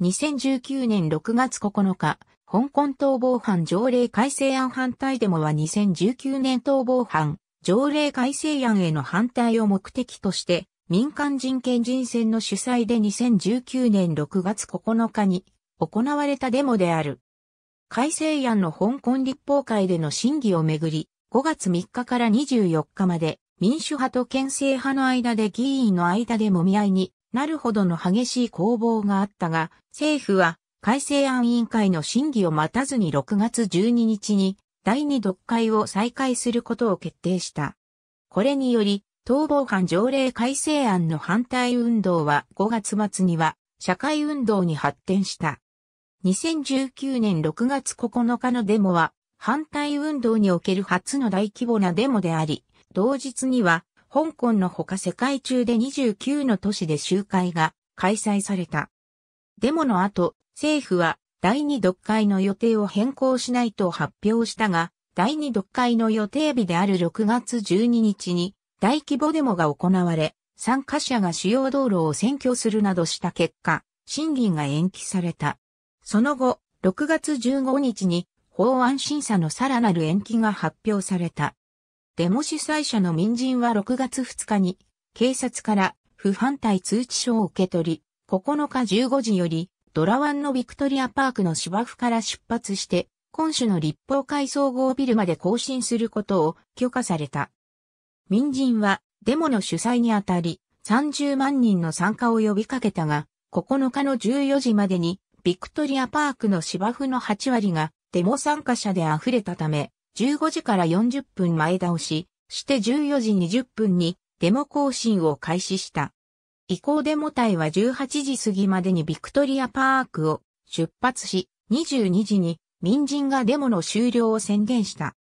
2019年6月9日、香港逃亡犯条例改正案反対デモは2019年逃亡犯条例改正案への反対を目的として、民間人権人選の主催で2019年6月9日に行われたデモである。改正案の香港立法会での審議をめぐり、5月3日から24日まで民主派と県政派の間で議員の間でもみ合いになるほどの激しい攻防があったが、政府は改正案委員会の審議を待たずに6月12日に第二読会を再開することを決定した。これにより、逃亡犯条例改正案の反対運動は5月末には社会運動に発展した。2019年6月9日のデモは反対運動における初の大規模なデモであり、同日には香港のほか世界中で29の都市で集会が開催された。デモの後、政府は第2読会の予定を変更しないと発表したが、第2読会の予定日である6月12日に大規模デモが行われ、参加者が主要道路を占拠するなどした結果、審議が延期された。その後、6月15日に法案審査のさらなる延期が発表された。デモ主催者の民人は6月2日に、警察から不反対通知書を受け取り、9日15時より、ドラワンのビクトリアパークの芝生から出発して、今週の立法会総合ビルまで更新することを許可された。民人はデモの主催にあたり30万人の参加を呼びかけたが、9日の14時までにビクトリアパークの芝生の8割がデモ参加者で溢れたため、15時から40分前倒し、して14時20分にデモ行進を開始した。以降デモ隊は18時過ぎまでにビクトリアパークを出発し、22時に民人がデモの終了を宣言した。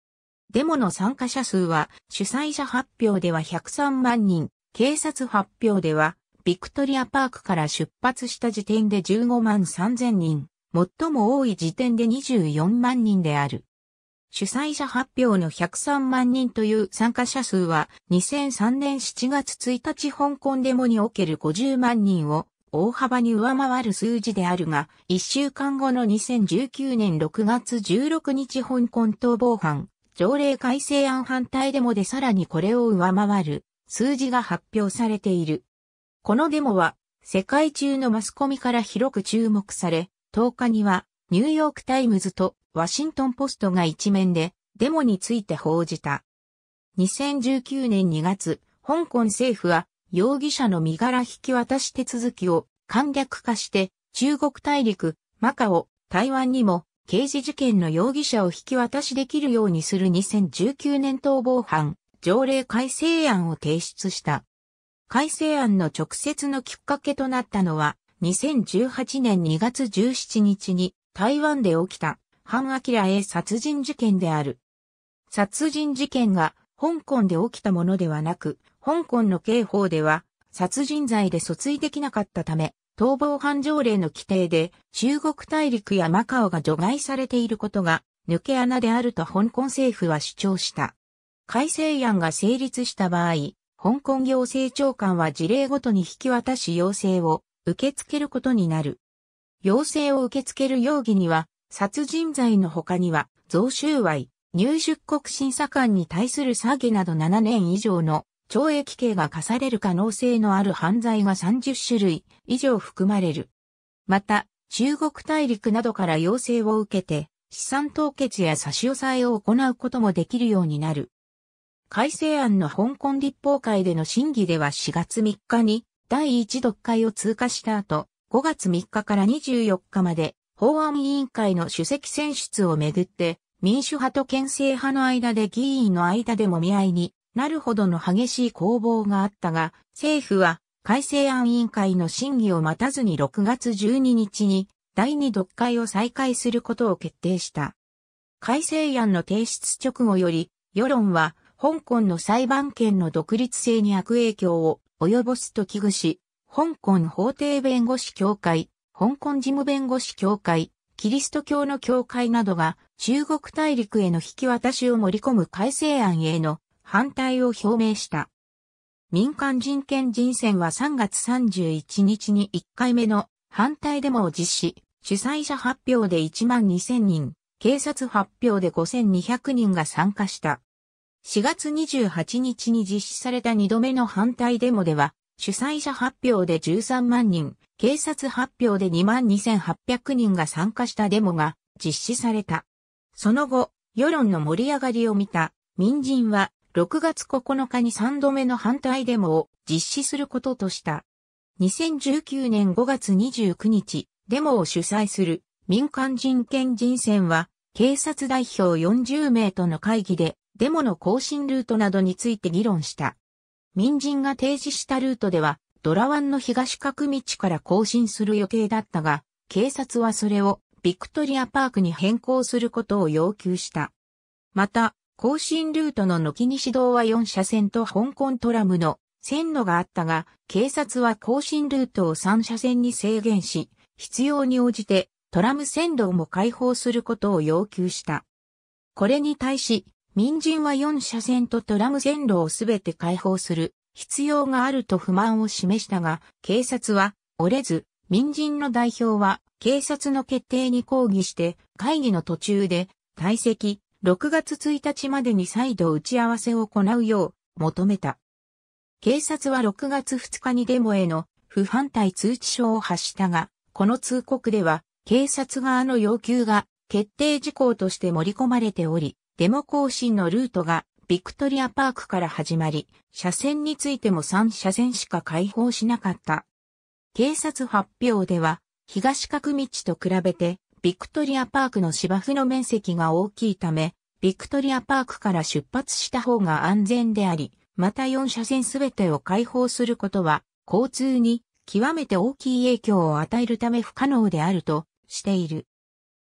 デモの参加者数は主催者発表では103万人、警察発表ではビクトリアパークから出発した時点で15万3000人、最も多い時点で24万人である。主催者発表の103万人という参加者数は2003年7月1日香港デモにおける50万人を大幅に上回る数字であるが、1週間後の2019年6月16日香港逃亡犯条例改正案反対デモでさらにこれを上回る数字が発表されている。このデモは世界中のマスコミから広く注目され、10日にはニューヨークタイムズとワシントンポストが一面でデモについて報じた。2019年2月、香港政府は容疑者の身柄引き渡し手続きを簡略化して中国大陸、マカオ、台湾にも刑事事件の容疑者を引き渡しできるようにする2019年逃亡犯条例改正案を提出した。改正案の直接のきっかけとなったのは2018年2月17日に台湾で起きたキ明へ殺人事件である。殺人事件が香港で起きたものではなく、香港の刑法では殺人罪で訴追できなかったため、逃亡犯条例の規定で中国大陸やマカオが除外されていることが抜け穴であると香港政府は主張した。改正案が成立した場合、香港行政長官は事例ごとに引き渡し要請を受け付けることになる。要請を受け付ける容疑には殺人罪の他には、贈収賄、入出国審査官に対する詐欺など7年以上の懲役刑が課される可能性のある犯罪が30種類以上含まれる。また、中国大陸などから要請を受けて、資産凍結や差し押さえを行うこともできるようになる。改正案の香港立法会での審議では4月3日に第1読会を通過した後、5月3日から24日まで法案委員会の主席選出をめぐって、民主派と憲政派の間で議員の間でも見合いになるほどの激しい攻防があったが、政府は改正案委員会の審議を待たずに6月12日に第二読会を再開することを決定した。改正案の提出直後より、世論は香港の裁判権の独立性に悪影響を及ぼすと危惧し、香港法廷弁護士協会香港事務弁護士協会、キリスト教の教会などが中国大陸への引き渡しを盛り込む改正案への反対を表明した。民間人権人選は3月31日に1回目の反対デモを実施、主催者発表で1万2000人、警察発表で5200人が参加した。4月28日に実施された2度目の反対デモでは、主催者発表で13万人、警察発表で22,800人が参加したデモが実施された。その後、世論の盛り上がりを見た民人は6月9日に3度目の反対デモを実施することとした。2019年5月29日、デモを主催する民間人権人選は警察代表40名との会議でデモの更新ルートなどについて議論した。民人が提示したルートではドラワンの東角道から更新する予定だったが、警察はそれをビクトリアパークに変更することを要求した。また、更新ルートの軒西道は4車線と香港トラムの線路があったが、警察は更新ルートを3車線に制限し、必要に応じてトラム線路も開放することを要求した。これに対し、民人は4車線とトラム線路をすべて開放する必要があると不満を示したが、警察は折れず、民人の代表は警察の決定に抗議して会議の途中で退席、6月1日までに再度打ち合わせを行うよう求めた。警察は6月2日にデモへの不反対通知書を発したが、この通告では警察側の要求が決定事項として盛り込まれており、デモ行進のルートがビクトリアパークから始まり、車線についても3車線しか開放しなかった。警察発表では、東角道と比べて、ビクトリアパークの芝生の面積が大きいため、ビクトリアパークから出発した方が安全であり、また4車線すべてを開放することは、交通に極めて大きい影響を与えるため不可能であるとしている。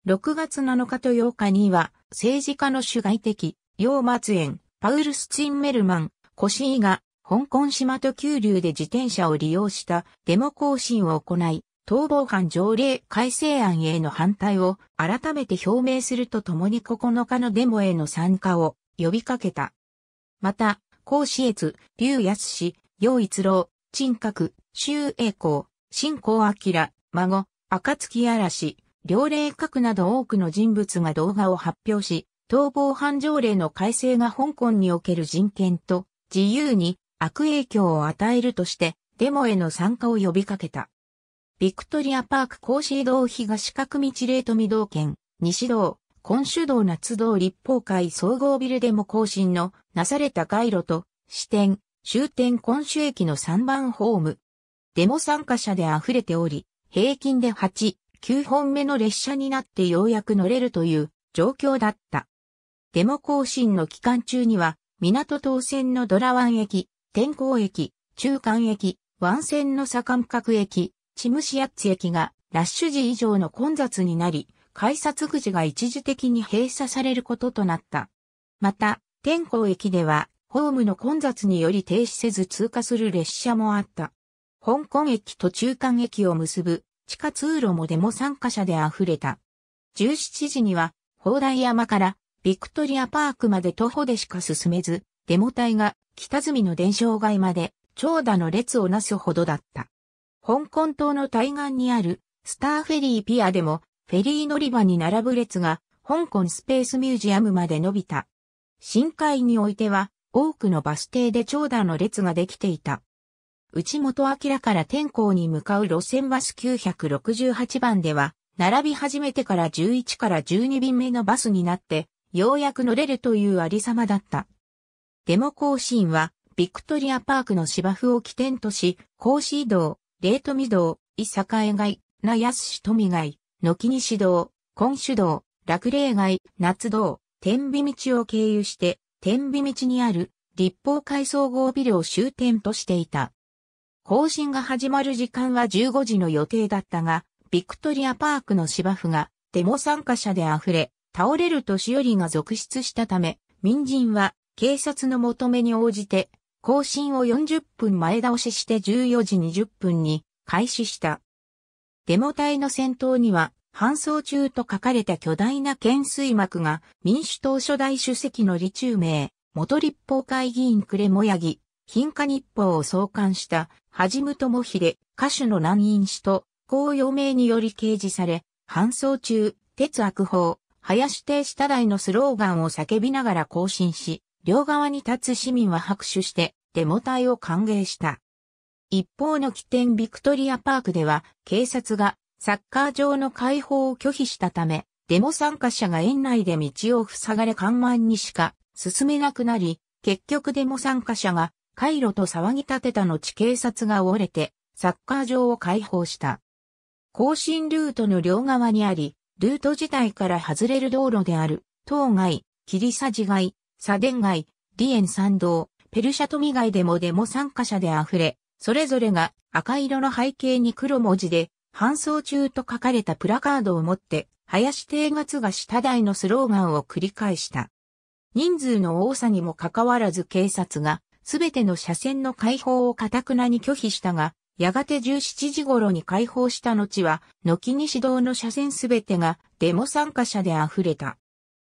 6月7日と8日には、政治家の主外的、楊末園、パウル・スチンメルマン、コシーが、香港島と急流で自転車を利用したデモ行進を行い、逃亡犯条例改正案への反対を改めて表明するとともに9日のデモへの参加を呼びかけた。また、孔子越、劉康氏、楊一郎、陳閣、周栄光、新光明、孫、暁嵐、両霊閣など多くの人物が動画を発表し、逃亡犯条例の改正が香港における人権と自由に悪影響を与えるとして、デモへの参加を呼びかけた。ビクトリアパーク甲子道東角道霊富道県、西道、今主道夏道立法会総合ビルデモ更新のなされた街路と、支店、終点今主駅の3番ホーム。デモ参加者で溢れており、平均で8、9本目の列車になってようやく乗れるという状況だった。デモ行進の期間中には、港東線のドラワン駅、天光駅、中間駅、湾線の左間角駅、チムシアッツ駅がラッシュ時以上の混雑になり、改札口が一時的に閉鎖されることとなった。また、天光駅では、ホームの混雑により停止せず通過する列車もあった。香港駅と中間駅を結ぶ地下通路もデモ参加者で溢れた。17時には、砲台山からビクトリアパークまで徒歩でしか進めず、デモ隊が北住の伝承街まで長蛇の列をなすほどだった。香港島の対岸にあるスターフェリーピアでもフェリー乗り場に並ぶ列が香港スペースミュージアムまで伸びた。深海においては多くのバス停で長蛇の列ができていた。内本明から天候に向かう路線バス968番では、並び始めてから11から12便目のバスになって、ようやく乗れるというありさまだった。デモ行進は、ビクトリアパークの芝生を起点とし、甲子移動、霊富道、伊栄街、名安市富街、軒西道、根主道、楽霊街、夏道、天美道を経由して、天美道にある立法改装合ビルを終点としていた。行進が始まる時間は15時の予定だったが、ビクトリアパークの芝生がデモ参加者で溢れ、倒れる年寄りが続出したため、民人は警察の求めに応じて、更新を40分前倒しして14時20分に開始した。デモ隊の先頭には、搬送中と書かれた巨大な懸垂幕が民主党初代主席の李中明、元立法会議員呉もやぎ、貧化日報を創刊した、はじむともひれ、歌手の南院氏と、公余命により掲示され、搬送中、鉄悪法、林亭下台のスローガンを叫びながら行進し、両側に立つ市民は拍手して、デモ隊を歓迎した。一方の起点ビクトリアパークでは、警察がサッカー場の開放を拒否したため、デモ参加者が園内で道を塞がれ緩慢にしか進めなくなり、結局デモ参加者が回路と騒ぎ立てた後警察が折れて、サッカー場を開放した。行進ルートの両側にあり、ルート自体から外れる道路である、当外、キリサジ街、サデン街、エン参道、ペルシャ富街でもデモ参加者で溢れ、それぞれが赤色の背景に黒文字で、搬送中と書かれたプラカードを持って、林定月が下台のスローガンを繰り返した。人数の多さにもかかわらず警察が、すべての車線の解放をかたくなに拒否したが、やがて17時頃に解放した後は、軒西道の車線すべてがデモ参加者で溢れた。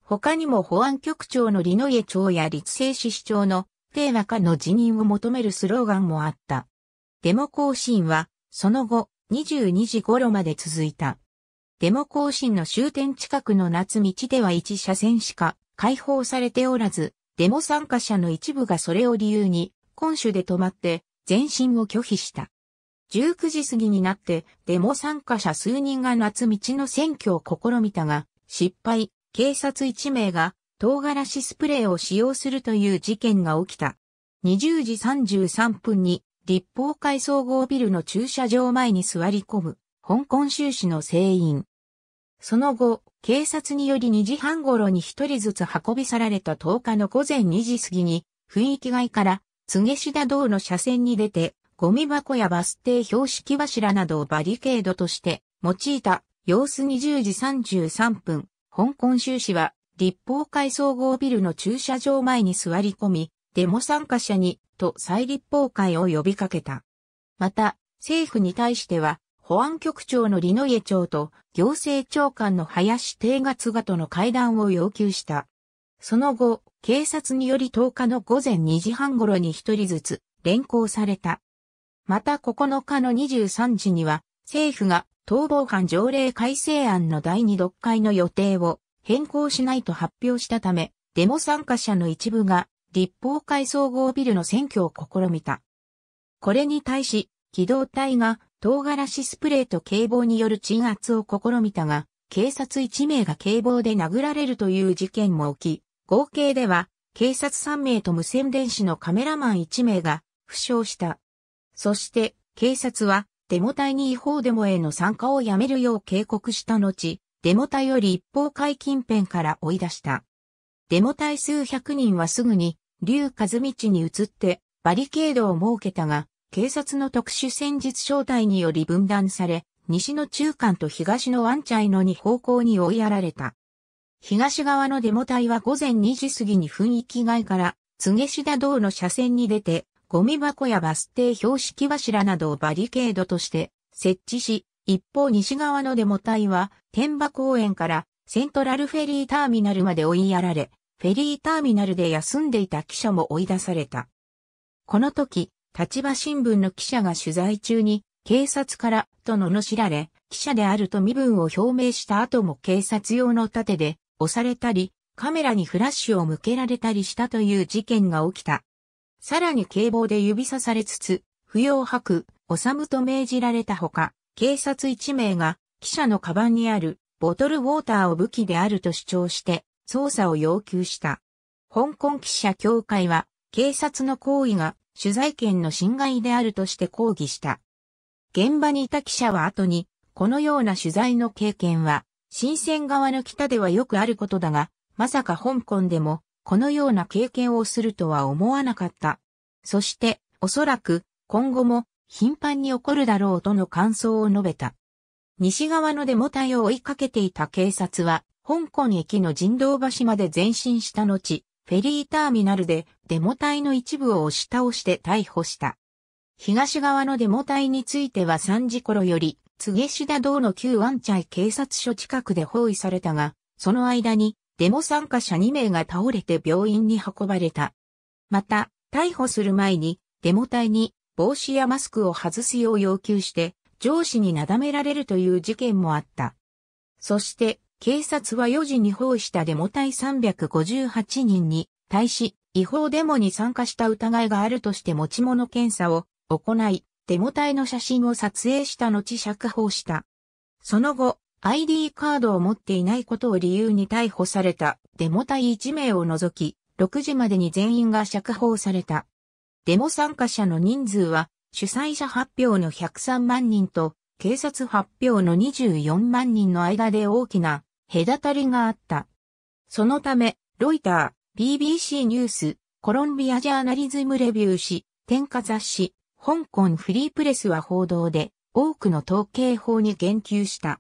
他にも保安局長のリノエ長や立正市市長のテーマ化の辞任を求めるスローガンもあった。デモ行進は、その後、22時頃まで続いた。デモ行進の終点近くの夏道では1車線しか解放されておらず、デモ参加者の一部がそれを理由に、今週で止まって、前進を拒否した。19時過ぎになって、デモ参加者数人が夏道の選挙を試みたが、失敗、警察1名が唐辛子スプレーを使用するという事件が起きた。20時33分に立法会総合ビルの駐車場前に座り込む香港州市の船員。その後、警察により2時半頃に1人ずつ運び去られた10日の午前2時過ぎに、雰囲気外から、杉下田道の車線に出て、ゴミ箱やバス停標識柱などをバリケードとして用いた様子20時33分、香港州市は立法会総合ビルの駐車場前に座り込み、デモ参加者に、と再立法会を呼びかけた。また、政府に対しては、保安局長のノイ家長と行政長官の林定月がとの会談を要求した。その後、警察により10日の午前2時半頃に一人ずつ連行された。また9日の23時には、政府が逃亡犯条例改正案の第2読解の予定を変更しないと発表したため、デモ参加者の一部が立法会総合ビルの選挙を試みた。これに対し、機動隊が唐辛子スプレーと警棒による鎮圧を試みたが、警察1名が警棒で殴られるという事件も起き、合計では警察3名と無線電子のカメラマン1名が負傷した。そして、警察は、デモ隊に違法デモへの参加をやめるよう警告した後、デモ隊より一方会近辺から追い出した。デモ隊数百人はすぐに、竜和道に移って、バリケードを設けたが、警察の特殊戦術招待により分断され、西の中間と東のワンチャイのに方向に追いやられた。東側のデモ隊は午前2時過ぎに雰囲気外から、杉下道の車線に出て、ゴミ箱やバス停標識柱などをバリケードとして設置し、一方西側のデモ隊は、天馬公園からセントラルフェリーターミナルまで追いやられ、フェリーターミナルで休んでいた記者も追い出された。この時、立場新聞の記者が取材中に、警察からと罵られ、記者であると身分を表明した後も警察用の盾で押されたり、カメラにフラッシュを向けられたりしたという事件が起きた。さらに警棒で指さされつつ、不要吐さ治と命じられたほか、警察一名が記者のカバンにあるボトルウォーターを武器であると主張して捜査を要求した。香港記者協会は警察の行為が取材権の侵害であるとして抗議した。現場にいた記者は後に、このような取材の経験は、新鮮側の北ではよくあることだが、まさか香港でもこのような経験をするとは思わなかった。そして、おそらく、今後も、頻繁に起こるだろうとの感想を述べた。西側のデモ隊を追いかけていた警察は、香港駅の人道橋まで前進した後、フェリーターミナルでデモ隊の一部を押し倒して逮捕した。東側のデモ隊については3時頃より、杉下道の旧ンチャイ警察署近くで包囲されたが、その間にデモ参加者2名が倒れて病院に運ばれた。また、逮捕する前に、デモ隊に帽子やマスクを外すよう要求して、上司になだめられるという事件もあった。そして、警察は4時に包囲したデモ隊358人に対し、違法デモに参加した疑いがあるとして持ち物検査を行い、デモ隊の写真を撮影した後釈放した。その後、ID カードを持っていないことを理由に逮捕されたデモ隊1名を除き、6時までに全員が釈放された。デモ参加者の人数は、主催者発表の103万人と、警察発表の24万人の間で大きな隔たりがあった。そのため、ロイター、BBC ニュース、コロンビアジャーナリズムレビュー誌、天下雑誌、香港フリープレスは報道で、多くの統計法に言及した。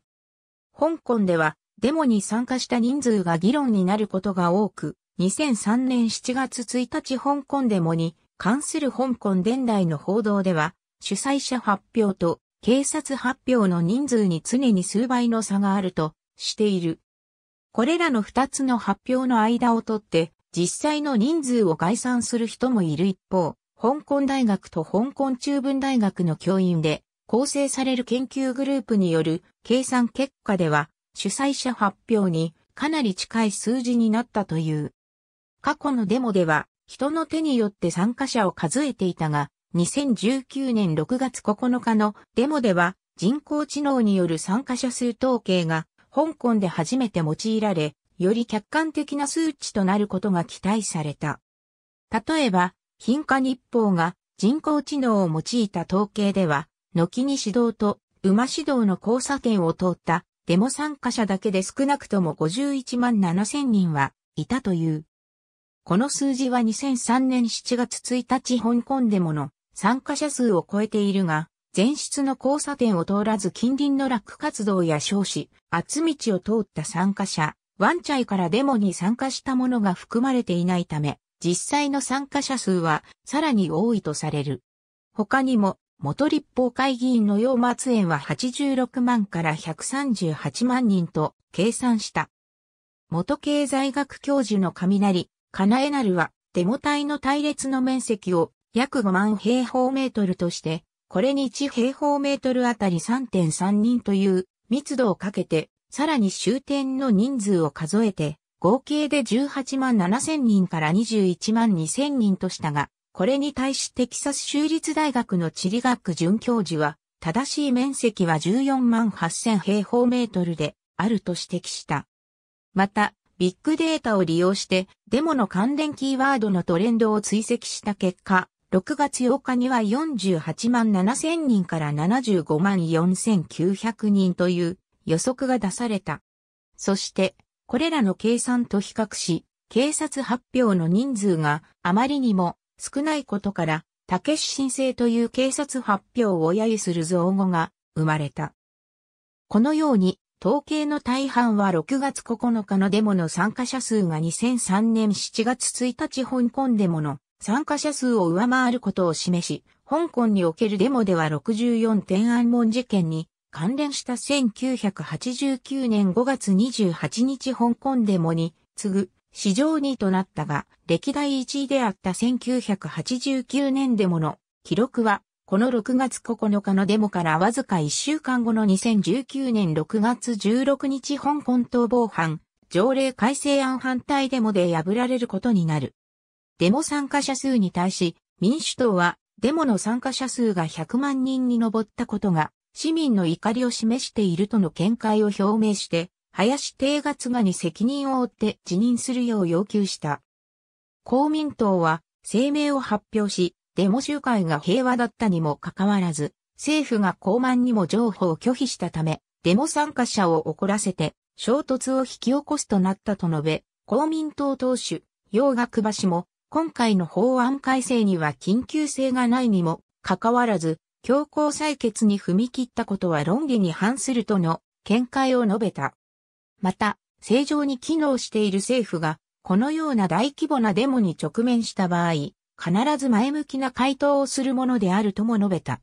香港ではデモに参加した人数が議論になることが多く、2003年7月1日香港デモに関する香港伝来の報道では、主催者発表と警察発表の人数に常に数倍の差があるとしている。これらの2つの発表の間をとって、実際の人数を概算する人もいる一方、香港大学と香港中文大学の教員で、構成される研究グループによる計算結果では、主催者発表にかなり近い数字になったという。過去のデモでは、人の手によって参加者を数えていたが、2019年6月9日のデモでは、人工知能による参加者数統計が、香港で初めて用いられ、より客観的な数値となることが期待された。例えば、貧化日報が人工知能を用いた統計では、のきに指導と馬指導の交差点を通ったデモ参加者だけで少なくとも51万7千人はいたという。この数字は2003年7月1日香港デモの参加者数を超えているが、前室の交差点を通らず近隣のク活動や少子、厚道を通った参加者、ワンチャイからデモに参加したものが含まれていないため、実際の参加者数はさらに多いとされる。他にも元立法会議員の楊末園は86万から138万人と計算した。元経済学教授の雷、金えなるは、デモ隊の隊列の面積を約5万平方メートルとして、これに1平方メートルあたり3.3人という密度をかけて、さらに終点の人数を数えて、合計で18万7千人から21万2千人としたが、これに対しテキサス州立大学の地理学准教授は、正しい面積は14万8000平方メートルであると指摘した。また、ビッグデータを利用して、デモの関連キーワードのトレンドを追跡した結果、6月8日には48万7000人から75万4900人という予測が出された。そして、これらの計算と比較し、警察発表の人数があまりにも少ないことから、たけし申請という警察発表を揶揄する造語が生まれた。このように、統計の大半は6月9日のデモの参加者数が2003年7月1日香港デモの参加者数を上回ることを示し、香港におけるデモでは64天安門事件に関連した1989年5月28日香港デモに次ぐ史上2位となったが、歴代1位であった1989年デモの記録は、この6月9日のデモからわずか1週間後の2019年6月16日香港逃亡犯、条例改正案反対デモで破られることになる。デモ参加者数に対し、民主党はデモの参加者数が100万人に上ったことが、市民の怒りを示しているとの見解を表明して、林定月がに責任を負って辞任するよう要求した。公民党は声明を発表し、デモ集会が平和だったにもかかわらず、政府が高慢にも譲歩を拒否したため、デモ参加者を怒らせて、衝突を引き起こすとなったと述べ、公民党党首、洋学橋氏も、今回の法案改正には緊急性がないにもかかわらず、強行採決に踏み切ったことは論議に反するとの見解を述べた。また、正常に機能している政府が、このような大規模なデモに直面した場合、必ず前向きな回答をするものであるとも述べた。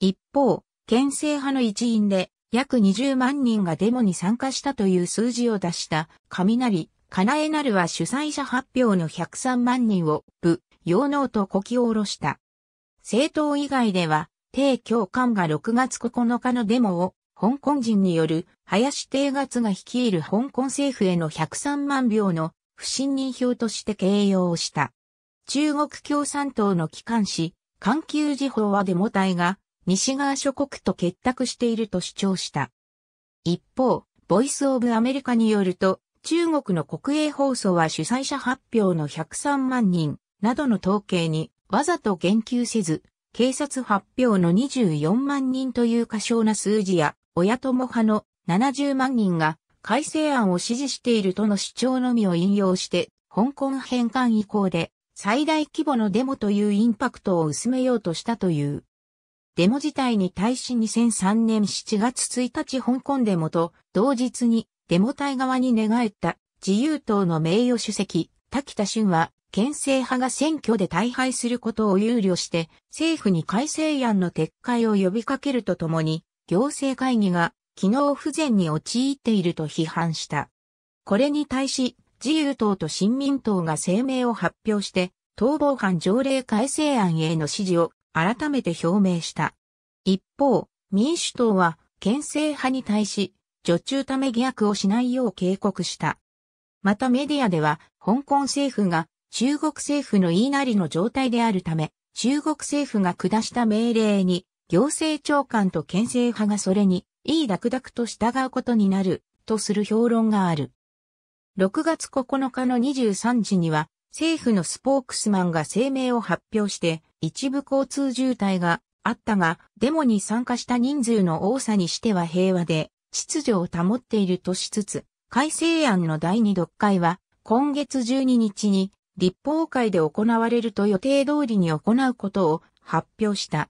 一方、県政派の一員で約20万人がデモに参加したという数字を出した雷、かなえなるは主催者発表の103万人を部、用能とこきを下ろした。政党以外では、帝教官が6月9日のデモを香港人による林定月が率いる香港政府への103万票の不信任票として形容をした。中国共産党の機関紙、環球時報はデモ隊が西側諸国と結託していると主張した。一方、ボイスオブアメリカによると、中国の国営放送は主催者発表の103万人などの統計にわざと言及せず、警察発表の24万人という過小な数字や、親友派の70万人が改正案を支持しているとの主張のみを引用して、香港返還以降で最大規模のデモというインパクトを薄めようとしたという。デモ自体に対し2003年7月1日香港デモと同日にデモ隊側に寝返った自由党の名誉主席、滝田俊は、県政派が選挙で大敗することを憂慮して、政府に改正案の撤回を呼びかけるとともに、行政会議が機能不全に陥っていると批判した。これに対し、自由党と新民党が声明を発表して、逃亡犯条例改正案への支持を改めて表明した。一方、民主党は憲政派に対し、女中ため疑惑をしないよう警告した。またメディアでは、香港政府が中国政府の言いなりの状態であるため、中国政府が下した命令に行政長官と憲政派がそれに、いい楽々と従うことになる、とする評論がある。6月9日の23時には、政府のスポークスマンが声明を発表して、一部交通渋滞があったが、デモに参加した人数の多さにしては平和で、秩序を保っているとしつつ、改正案の第二読会は、今月12日に、立法会で行われると予定通りに行うことを発表した。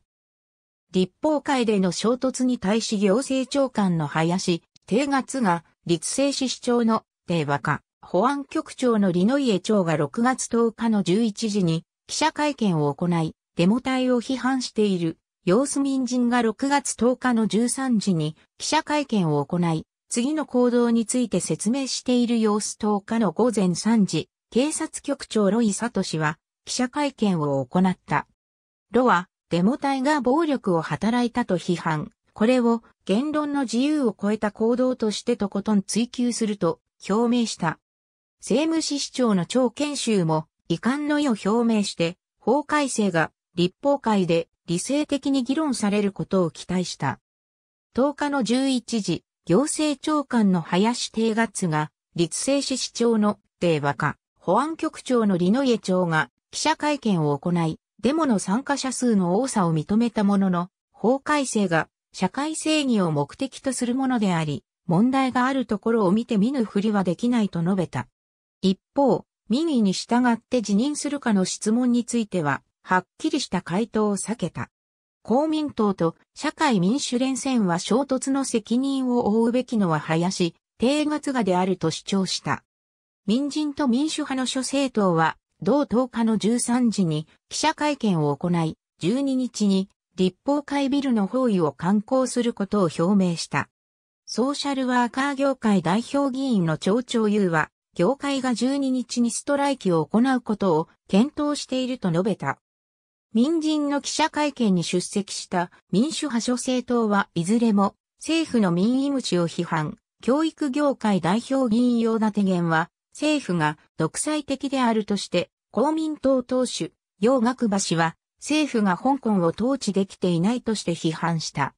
立法会での衝突に対し行政長官の林、定月が、立政市市長の、定和化、保安局長の李ノ家長が6月10日の11時に、記者会見を行い、デモ隊を批判している、様子民人が6月10日の13時に、記者会見を行い、次の行動について説明している様子10日の午前3時、警察局長ロイ・サトシは記者会見を行った。ロはデモ隊が暴力を働いたと批判。これを言論の自由を超えた行動としてとことん追求すると表明した。政務市市長の長研修も遺憾の意を表明して法改正が立法会で理性的に議論されることを期待した。10日の11時、行政長官の林定月が立政市市長の定和化、保安局長の李野家長が記者会見を行い、デモの参加者数の多さを認めたものの、法改正が社会正義を目的とするものであり、問題があるところを見て見ぬふりはできないと述べた。一方、民意に従って辞任するかの質問については、はっきりした回答を避けた。公民党と社会民主連戦は衝突の責任を負うべきのは林、定月がであると主張した。民人と民主派の諸政党は同10日の13時に記者会見を行い、12日に立法会ビルの包囲を観光することを表明した。ソーシャルワーカー業界代表議員の町長優は、業界が12日にストライキを行うことを検討していると述べた。民人の記者会見に出席した民主派諸政党はいずれも政府の民意無視を批判、教育業界代表議員用立言は政府が独裁的であるとして、公民党党首、楊学橋は、政府が香港を統治できていないとして批判した。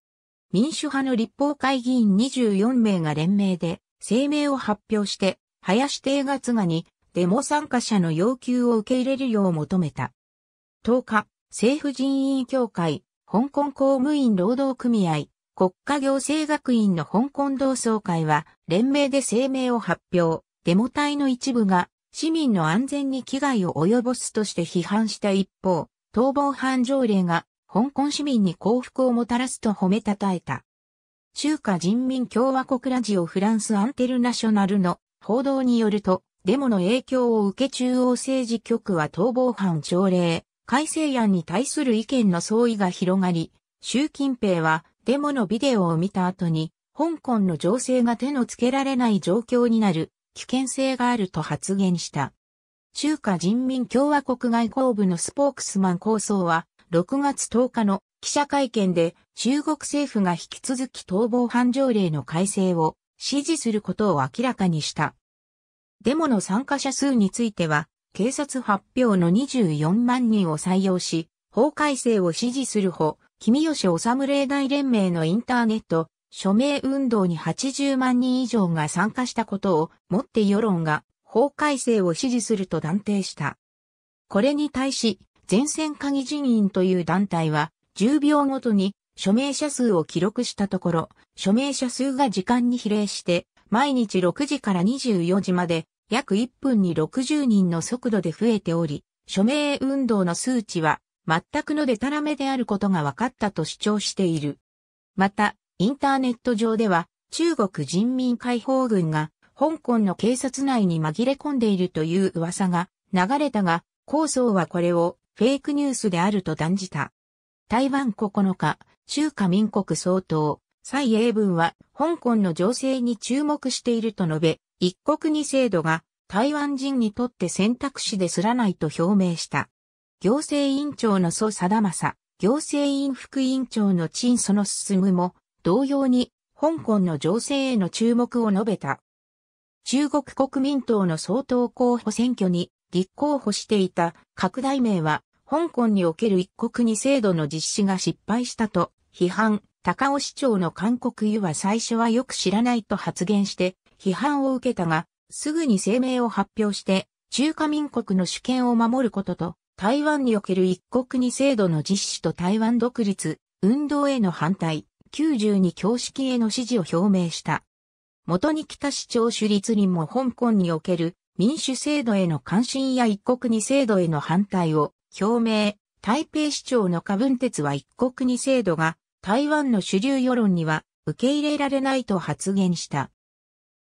民主派の立法会議員24名が連名で声明を発表して、林定月賀にデモ参加者の要求を受け入れるよう求めた。10日、政府人員協会、香港公務員労働組合、国家行政学院の香港同窓会は連名で声明を発表。デモ隊の一部が市民の安全に危害を及ぼすとして批判した一方、逃亡犯条例が香港市民に幸福をもたらすと褒めたたえた。中華人民共和国ラジオフランスアンテルナショナルの報道によると、デモの影響を受け中央政治局は逃亡犯条例、改正案に対する意見の相違が広がり、習近平はデモのビデオを見た後に、香港の情勢が手のつけられない状況になる危険性があると発言した。中華人民共和国外交部のスポークスマン構想は、6月10日の記者会見で中国政府が引き続き逃亡犯条例の改正を支持することを明らかにした。デモの参加者数については、警察発表の24万人を採用し、法改正を支持する法、君吉治例大連盟のインターネット署名運動に80万人以上が参加したことをもって世論が法改正を支持すると断定した。これに対し、前線鍵人員という団体は、10秒ごとに署名者数を記録したところ、署名者数が時間に比例して、毎日6時から24時まで、約1分に60人の速度で増えており、署名運動の数値は、全くのデタラメであることが分かったと主張している。また、インターネット上では中国人民解放軍が香港の警察内に紛れ込んでいるという噂が流れたが、構想はこれをフェイクニュースであると断じた。台湾9日、中華民国総統、蔡英文は香港の情勢に注目していると述べ、一国二制度が台湾人にとって選択肢ですらないと表明した。行政委員長の蘇貞正、行政院副委員長の陳その進も、同様に、香港の情勢への注目を述べた。中国国民党の総統候補選挙に立候補していた拡大名は、香港における一国二制度の実施が失敗したと批判、高尾市長の韓国湯は最初はよく知らないと発言して批判を受けたが、すぐに声明を発表して、中華民国の主権を守ることと、台湾における一国二制度の実施と台湾独立、運動への反対、92教式への支持を表明した。元に北市長主立林も香港における民主制度への関心や一国二制度への反対を表明、台北市長の下文鉄は一国二制度が台湾の主流世論には受け入れられないと発言した。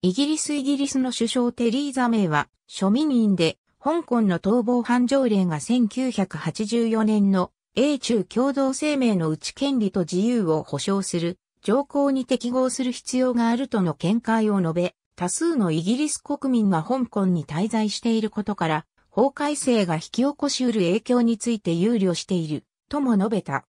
イギリスイギリスの首相テリーザメイは庶民院で香港の逃亡犯条例が1984年の英中共同声明のうち権利と自由を保障する条項に適合する必要があるとの見解を述べ、多数のイギリス国民が香港に滞在していることから、法改正が引き起こし得る影響について憂慮している、とも述べた。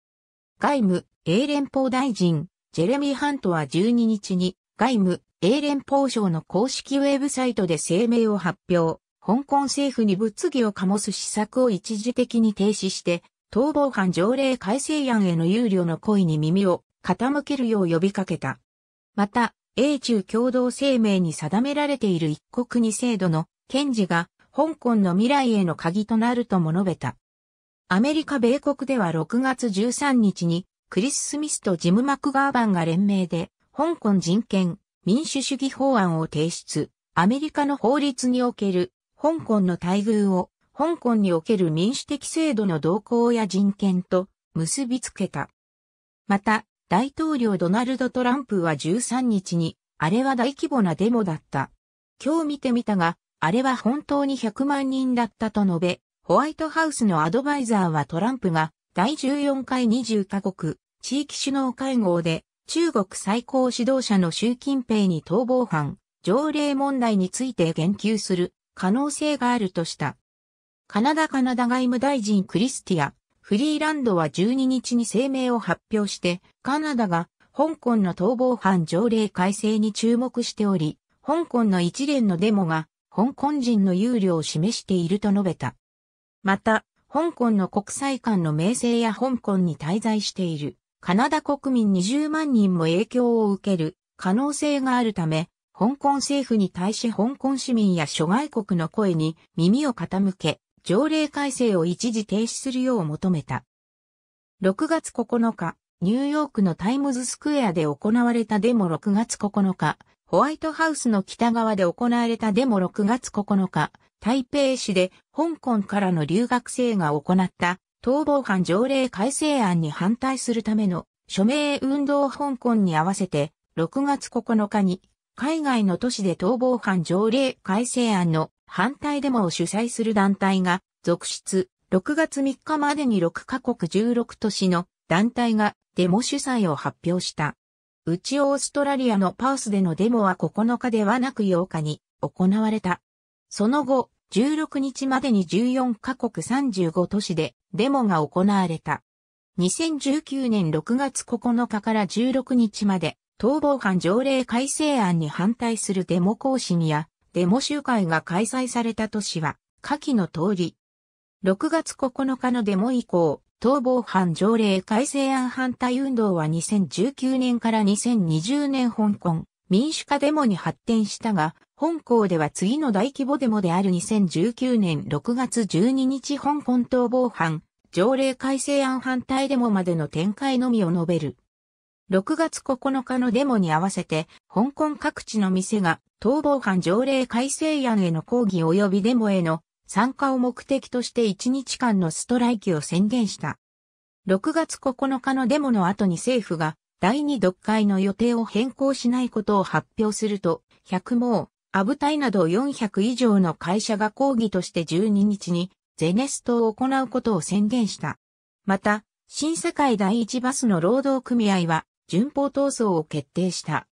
外務、英連邦大臣、ジェレミー・ハントは12日に、外務、英連邦省の公式ウェブサイトで声明を発表、香港政府に物議を醸す施策を一時的に停止して、逃亡犯条例改正案への憂慮の声に耳を傾けるよう呼びかけた。また、英中共同声明に定められている一国二制度の検事が香港の未来への鍵となるとも述べた。アメリカ米国では6月13日にクリス・スミスとジム・マクガーバンが連名で香港人権民主主義法案を提出、アメリカの法律における香港の待遇を香港における民主的制度の動向や人権と結びつけた。また、大統領ドナルド・トランプは13日に、あれは大規模なデモだった。今日見てみたが、あれは本当に100万人だったと述べ、ホワイトハウスのアドバイザーはトランプが第14回20カ国地域首脳会合で中国最高指導者の習近平に逃亡犯、条例問題について言及する可能性があるとした。カナダカナダ外務大臣クリスティア、フリーランドは12日に声明を発表して、カナダが香港の逃亡犯条例改正に注目しており、香港の一連のデモが香港人の憂慮を示していると述べた。また、香港の国際間の名声や香港に滞在しているカナダ国民20万人も影響を受ける可能性があるため、香港政府に対し香港市民や諸外国の声に耳を傾け、条例改正を一時停止するよう求めた。6月9日、ニューヨークのタイムズスクエアで行われたデモ6月9日、ホワイトハウスの北側で行われたデモ6月9日、台北市で香港からの留学生が行った逃亡犯条例改正案に反対するための署名運動香港に合わせて6月9日に海外の都市で逃亡犯条例改正案の反対デモを主催する団体が続出、6月3日までに6カ国16都市の団体がデモ主催を発表した。うちオーストラリアのパースでのデモは9日ではなく8日に行われた。その後、16日までに14カ国35都市でデモが行われた。2019年6月9日から16日まで逃亡犯条例改正案に反対するデモ行進やデモ集会が開催された年は、下記の通り。6月9日のデモ以降、逃亡犯条例改正案反対運動は2019年から2020年香港民主化デモに発展したが、本校では次の大規模デモである2019年6月12日香港逃亡犯条例改正案反対デモまでの展開のみを述べる。6月9日のデモに合わせて、香港各地の店が逃亡犯条例改正案への抗議及びデモへの参加を目的として1日間のストライキを宣言した。6月9日のデモの後に政府が第2読解の予定を変更しないことを発表すると、100も、アブタイなど400以上の会社が抗議として12日にゼネストを行うことを宣言した。また、新世界第一バスの労働組合は順法闘争を決定した。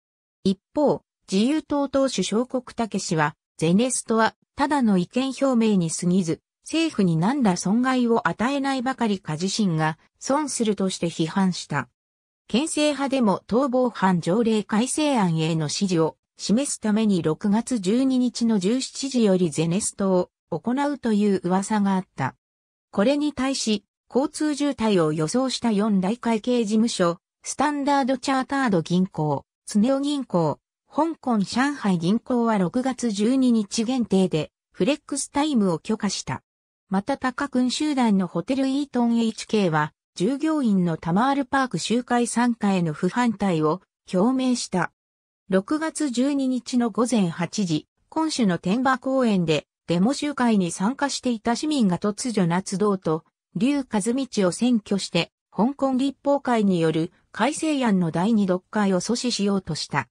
一方、自由党党首小国武氏は、ゼネストは、ただの意見表明に過ぎず、政府に何ら損害を与えないばかりか自身が損するとして批判した。憲政派でも逃亡犯条例改正案への支持を示すために6月12日の17時よりゼネストを行うという噂があった。これに対し、交通渋滞を予想した4大会計事務所、スタンダードチャータード銀行、スネオ銀行、香港上海銀行は6月12日限定でフレックスタイムを許可した。また高君集団のホテルイートン HK は従業員のタマールパーク集会参加への不反対を表明した。6月12日の午前8時、今週の天馬公園でデモ集会に参加していた市民が突如夏道と、劉和道を占拠して、香港立法会による改正案の第二読解を阻止しようとした。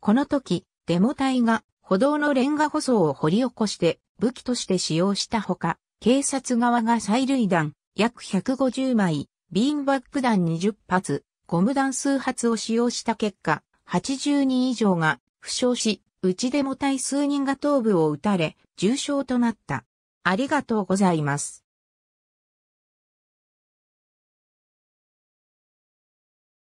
この時、デモ隊が歩道のレンガ舗装を掘り起こして武器として使用したほか、警察側が催涙弾約150枚、ビーンバック弾20発、ゴム弾数発を使用した結果、80人以上が負傷し、うちデモ隊数人が頭部を撃たれ、重傷となった。ありがとうございます。